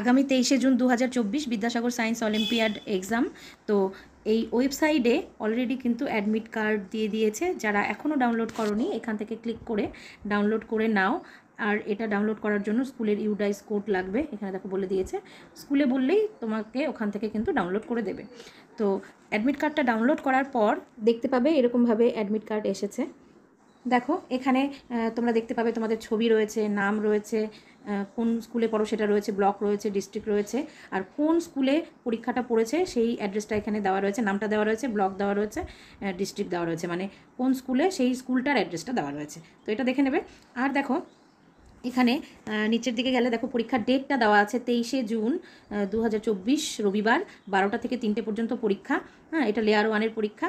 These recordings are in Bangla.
আগামী তেইশে জুন দু বিদ্যাসাগর সায়েন্স অলিম্পিয়াড এক্সাম তো এই ওয়েবসাইটে অলরেডি কিন্তু অ্যাডমিট কার্ড দিয়ে দিয়েছে যারা এখনও ডাউনলোড করনি এখান থেকে ক্লিক করে ডাউনলোড করে নাও আর এটা ডাউনলোড করার জন্য স্কুলের ইউডাইস কোড লাগবে এখানে দেখো বলে দিয়েছে স্কুলে বললেই তোমাকে ওখান থেকে কিন্তু ডাউনলোড করে দেবে তো অ্যাডমিট কার্ডটা ডাউনলোড করার পর দেখতে পাবে এরকমভাবে অ্যাডমিট কার্ড এসেছে দেখো এখানে তোমরা দেখতে পাবে তোমাদের ছবি রয়েছে নাম রয়েছে কোন স্কুলে পড়ো সেটা রয়েছে ব্লক রয়েছে ডিস্ট্রিক্ট রয়েছে আর কোন স্কুলে পরীক্ষাটা পড়েছে সেই অ্যাড্রেসটা এখানে দেওয়া রয়েছে নামটা দেওয়া রয়েছে ব্লক দেওয়া রয়েছে ডিস্ট্রিক্ট দেওয়া রয়েছে মানে কোন স্কুলে সেই স্কুলটার অ্যাড্রেসটা দেওয়া রয়েছে তো এটা দেখে নেবে আর দেখো এখানে নিচের দিকে গেলে দেখো পরীক্ষার ডেটটা দেওয়া আছে তেইশে জুন দু রবিবার বারোটা থেকে তিনটে পর্যন্ত পরীক্ষা হ্যাঁ এটা লেয়ার ওয়ানের পরীক্ষা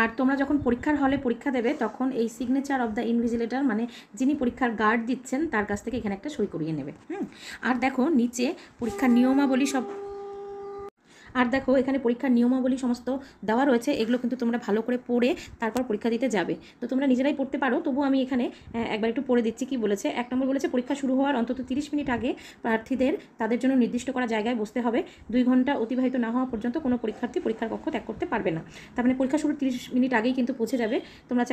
আর তোমরা যখন পরীক্ষার হলে পরীক্ষা দেবে তখন এই সিগনেচার অফ দ্য ইনভিজিলেটার মানে যিনি পরীক্ষার গার্ড দিচ্ছেন তার কাছ থেকে এখানে একটা সই করিয়ে নেবে হুম আর দেখো নিচে পরীক্ষার নিয়মাবলী সব আর দেখো এখানে পরীক্ষার নিয়মাবলী সমস্ত দেওয়া রয়েছে এগুলো কিন্তু তোমরা ভালো করে পড়ে তারপর পরীক্ষা দিতে যাবে তো তোমরা নিজেরাই পড়তে পারো তবু আমি এখানে একবার একটু পড়ে দিচ্ছি কি বলেছে এক নম্বর বলেছে পরীক্ষা শুরু হওয়ার অন্তত তিরিশ মিনিট আগে প্রার্থীদের তাদের জন্য নির্দিষ্ট করা জায়গায় বসতে হবে দুই ঘন্টা অতিবাহিত না হওয়া পর্যন্ত কোনো পরীক্ষার্থী পরীক্ষার কক্ষ ত্যাগ করতে পারবে না তার মানে পরীক্ষা শুরু তিরিশ মিনিট আগেই কিন্তু পৌঁছে যাবে তোমরা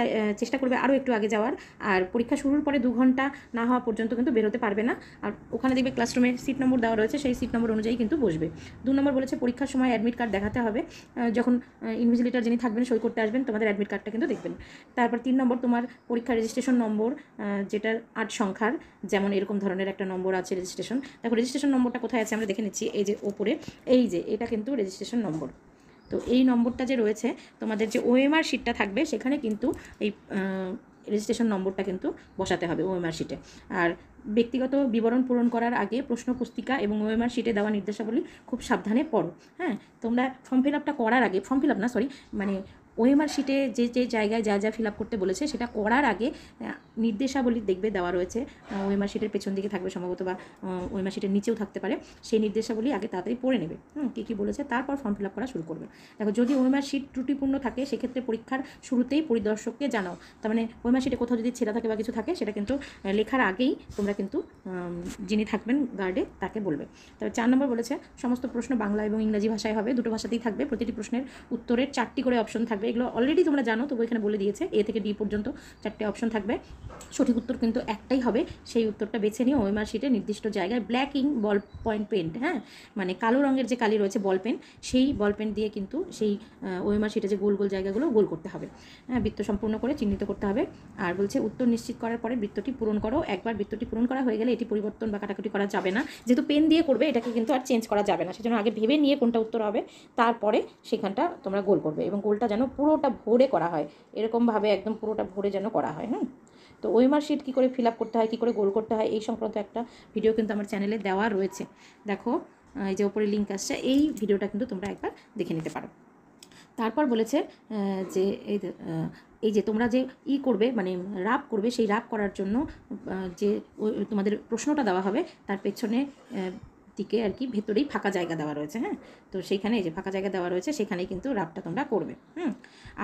চেষ্টা করবে আরও একটু আগে যাওয়ার আর পরীক্ষা শুরুর পরে দু ঘন্টা না হওয়া পর্যন্ত কিন্তু বেরোতে পারবে না আর ওখানে দেখবে ক্লাসরুমে সিট নম্বর দেওয়া রয়েছে সেই সিট নম্বর অনুযায়ী কিন্তু বসবে দু নম্বর বলেছে পরীক্ষা সবসময় অ্যাডমিট কার্ড দেখাতে হবে যখন ইনভিজিলেটার যিনি থাকবেন সই করতে আসবেন তোমাদের অ্যাডমিট কার্ডটা কিন্তু দেখবেন তারপর তিন নম্বর তোমার পরীক্ষা রেজিস্ট্রেশন নম্বর যেটা আট সংখ্যার যেমন এরকম ধরনের একটা নম্বর আছে রেজিস্ট্রেশন দেখো রেজিস্ট্রেশন নম্বরটা কোথায় আছে আমরা দেখে নিচ্ছি এই যে ওপরে এই যে এটা কিন্তু রেজিস্ট্রেশন নম্বর তো এই নম্বরটা যে রয়েছে তোমাদের যে ওএমআর শিটটা থাকবে সেখানে কিন্তু এই রেজিস্ট্রেশন নম্বরটা কিন্তু বসাতে হবে ওএমআর শিটে আর ব্যক্তিগত বিবরণ পূরণ করার আগে প্রশ্ন পুস্তিকা এবং ওএমআর শিটে দেওয়া নির্দেশাবলী খুব সাবধানে পড়ো হ্যাঁ তোমরা ফর্ম ফিল আপটা করার আগে ফর্ম ফিল আপ না সরি মানে ওএমআর শিটে যে যে জায়গায় যা যা ফিল আপ করতে বলেছে সেটা করার আগে নির্দেশাবলী দেখবে দেওয়া রয়েছে ওএমআর শিটের পেছন দিকে থাকবে সম্ভবত বা ওএমআর শিটের নিচেও থাকতে পারে সেই নির্দেশাবলী আগে তাড়াতাড়ি পড়ে নেবে হুম কী কী বলেছে তারপর ফর্ম ফিল আপ করা শুরু করবে দেখো যদি ওএমআর শিট ত্রুটিপূর্ণ থাকে সেক্ষেত্রে পরীক্ষার শুরুতেই পরিদর্শককে জানাও তার মানে ওএমআর শিটে কোথাও যদি ছেঁড়া থাকে বা কিছু থাকে সেটা কিন্তু লেখার আগেই তোমরা কিন্তু যিনি থাকবেন গার্ডে তাকে বলবে তবে চার নম্বর বলেছে সমস্ত প্রশ্ন বাংলা এবং ইংরাজি ভাষায় হবে দুটো ভাষাতেই থাকবে প্রতিটি প্রশ্নের উত্তরের চারটি করে অপশন থাকবে থাকবে এগুলো অলরেডি তোমরা জানো তবু এখানে বলে দিয়েছে এ থেকে ডি পর্যন্ত চারটে অপশন থাকবে সঠিক উত্তর কিন্তু একটাই হবে সেই উত্তরটা বেছে নিয়ে ওয়েমার শিটে নির্দিষ্ট জায়গায় ব্ল্যাক ইং বল পয়েন্ট পেন্ট হ্যাঁ মানে কালো রঙের যে কালি রয়েছে বল পেন সেই বল পেন দিয়ে কিন্তু সেই ওয়েমার শিটে যে গোল গোল জায়গাগুলো গোল করতে হবে হ্যাঁ বৃত্ত সম্পূর্ণ করে চিহ্নিত করতে হবে আর বলছে উত্তর নিশ্চিত করার পরে বৃত্তটি পূরণ করো একবার বৃত্তটি পূরণ করা হয়ে গেলে এটি পরিবর্তন বা কাটাকুটি করা যাবে না যেহেতু পেন দিয়ে করবে এটাকে কিন্তু আর চেঞ্জ করা যাবে না সেজন্য আগে ভেবে নিয়ে কোনটা উত্তর হবে তারপরে সেখানটা তোমরা গোল করবে এবং গোলটা যেন পুরোটা ভরে করা হয় এরকমভাবে একদম পুরোটা ভরে যেন করা হয় হ্যাঁ তো ওই মার্কশিট কী করে ফিল আপ করতে হয় কী করে গোল করতে হয় এই সংক্রান্ত একটা ভিডিও কিন্তু আমার চ্যানেলে দেওয়া রয়েছে দেখো এই যে ওপরে লিঙ্ক আসছে এই ভিডিওটা কিন্তু তোমরা একবার দেখে নিতে পারো তারপর বলেছে যে এই এই যে তোমরা যে ই করবে মানে রাপ করবে সেই রাপ করার জন্য যে তোমাদের প্রশ্নটা দেওয়া হবে তার পেছনে দিকে আর কি ভেতরেই ফাঁকা জায়গা দেওয়া রয়েছে হ্যাঁ তো সেইখানে যে ফাঁকা জায়গা দেওয়া রয়েছে সেখানেই কিন্তু রাবটা তোমরা করবে হুম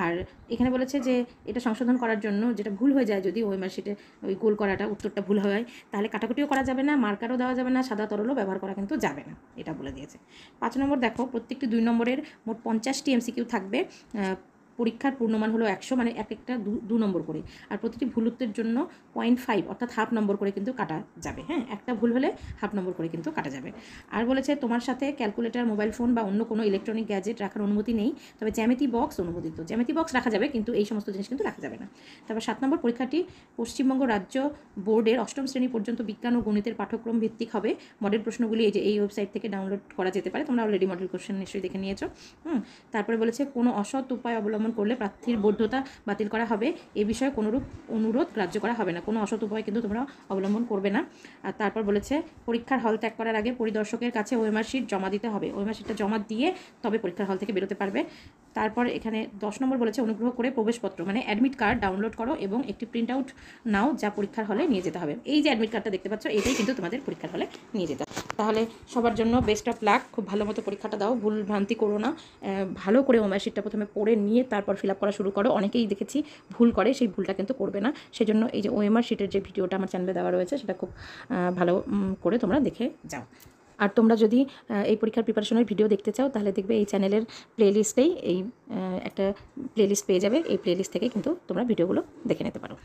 আর এখানে বলেছে যে এটা সংশোধন করার জন্য যেটা ভুল হয়ে যায় যদি ওই মার্কশিটে ওই গোল করাটা উত্তরটা ভুল হয় তাহলে কাটাকুটিও করা যাবে না মার্কারও দেওয়া যাবে না সাদা তরলও ব্যবহার করা কিন্তু যাবে না এটা বলে দিয়েছে পাঁচ নম্বর দেখো প্রত্যেকটি দুই নম্বরের মোট পঞ্চাশটি এমসিকিউ থাকবে পরীক্ষার পূর্ণমান হলো একশো মানে এক একটা দু দু নম্বর করে আর প্রতিটি ভুল উত্তরের জন্য পয়েন্ট ফাইভ অর্থাৎ হাফ নম্বর করে কিন্তু কাটা যাবে হ্যাঁ একটা ভুল হলে হাফ নম্বর করে কিন্তু কাটা যাবে আর বলেছে তোমার সাথে ক্যালকুলেটার মোবাইল ফোন বা অন্য কোনো ইলেকট্রনিক গ্যাজেট রাখার অনুমতি নেই তবে জ্যামিতি বক্স অনুমোদিত জ্যামিতি বক্স রাখা যাবে কিন্তু এই সমস্ত জিনিস কিন্তু রাখা যাবে না তারপর সাত নম্বর পরীক্ষাটি পশ্চিমবঙ্গ রাজ্য বোর্ডের অষ্টম শ্রেণী পর্যন্ত বিজ্ঞান ও গণিতের পাঠ্যক্রম ভিত্তিক হবে মডেল প্রশ্নগুলি এই যে এই ওয়েবসাইট থেকে ডাউনলোড করা যেতে পারে তোমরা অলরেডি মডেল কোশ্চেন নিশ্চয়ই দেখে নিয়েছো হুম তারপরে বলেছে কোনো অসৎ উপায় অবলম্বন লঙ্ঘন করলে প্রার্থীর বৈধতা বাতিল করা হবে এ বিষয়ে কোনোরূপ অনুরোধ গ্রাহ্য করা হবে না কোনো অসৎ উপায় কিন্তু তোমরা অবলম্বন করবে না আর তারপর বলেছে পরীক্ষার হল ত্যাগ করার আগে পরিদর্শকের কাছে ওএমআর শিট জমা দিতে হবে ওয়েমার শিটটা জমা দিয়ে তবে পরীক্ষার হল থেকে বেরোতে পারবে তারপর এখানে দশ নম্বর বলেছে অনুগ্রহ করে প্রবেশপত্র মানে অ্যাডমিট কার্ড ডাউনলোড করো এবং একটি প্রিন্ট আউট নাও যা পরীক্ষার হলে নিয়ে যেতে হবে এই যে অ্যাডমিট কার্ডটা দেখতে পাচ্ছ এটাই কিন্তু তোমাদের পরীক্ষার হলে নিয়ে যেতে হবে তাহলে সবার জন্য বেস্ট অফ লাক খুব ভালো মতো পরীক্ষাটা দাও ভুল ভ্রান্তি করো না ভালো করে ওমায়াশিটটা প্রথমে পড়ে নিয়ে তারপর ফিল করা শুরু করো অনেকেই দেখেছি ভুল করে সেই ভুলটা কিন্তু করবে না সেজন্য এই যে ওএমআর শিটের যে ভিডিওটা আমার চ্যানেলে দেওয়া রয়েছে সেটা খুব ভালো করে তোমরা দেখে যাও আর তোমরা যদি এই পরীক্ষার প্রিপারেশনের ভিডিও দেখতে চাও তাহলে দেখবে এই চ্যানেলের প্লেলিস্টেই এই একটা প্লেলিস্ট পেয়ে যাবে এই প্লেলিস্ট থেকে কিন্তু তোমরা ভিডিওগুলো দেখে নিতে পারো